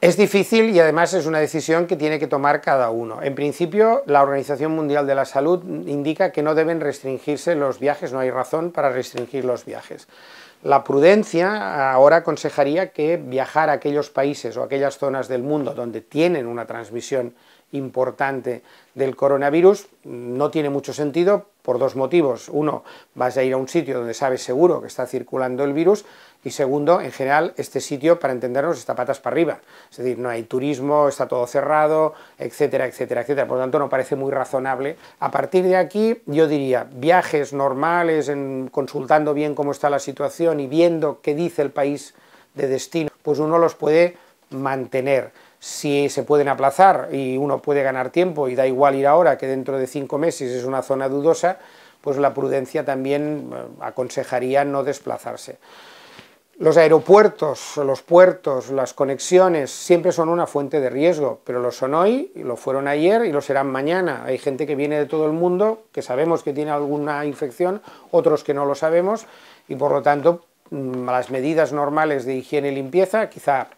Es difícil y además es una decisión que tiene que tomar cada uno. En principio, la Organización Mundial de la Salud indica que no deben restringirse los viajes, no hay razón para restringir los viajes. La prudencia ahora aconsejaría que viajar a aquellos países o aquellas zonas del mundo donde tienen una transmisión importante del coronavirus no tiene mucho sentido por dos motivos. Uno, vas a ir a un sitio donde sabes seguro que está circulando el virus y segundo, en general, este sitio, para entendernos, está patas para arriba. Es decir, no hay turismo, está todo cerrado, etcétera, etcétera, etcétera. Por lo tanto, no parece muy razonable. A partir de aquí, yo diría, viajes normales, consultando bien cómo está la situación, y viendo qué dice el país de destino, pues uno los puede mantener. Si se pueden aplazar y uno puede ganar tiempo y da igual ir ahora que dentro de cinco meses es una zona dudosa, pues la prudencia también eh, aconsejaría no desplazarse. Los aeropuertos, los puertos, las conexiones siempre son una fuente de riesgo, pero lo son hoy, lo fueron ayer y lo serán mañana. Hay gente que viene de todo el mundo, que sabemos que tiene alguna infección, otros que no lo sabemos y por lo tanto mm, las medidas normales de higiene y limpieza, quizá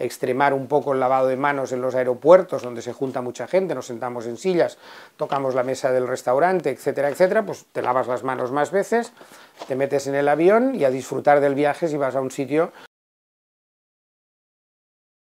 extremar un poco el lavado de manos en los aeropuertos, donde se junta mucha gente, nos sentamos en sillas, tocamos la mesa del restaurante, etcétera, etcétera, pues te lavas las manos más veces, te metes en el avión y a disfrutar del viaje si vas a un sitio